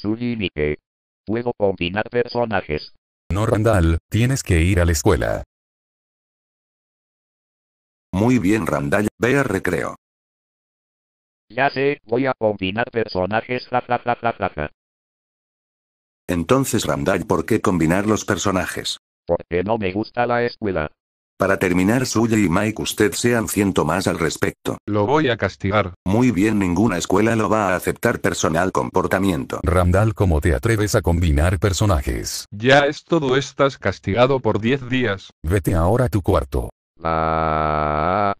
Su límite. Puedo combinar personajes. No, Randall, tienes que ir a la escuela. Muy bien, Randall, ve a recreo. Ya sé, voy a combinar personajes, Entonces, Randall, ¿por qué combinar los personajes? Porque no me gusta la escuela. Para terminar, Suya y Mike, usted sean ciento más al respecto. Lo voy a castigar. Muy bien, ninguna escuela lo va a aceptar personal comportamiento. Randall, ¿cómo te atreves a combinar personajes? Ya es todo, estás castigado por 10 días. Vete ahora a tu cuarto. Ah.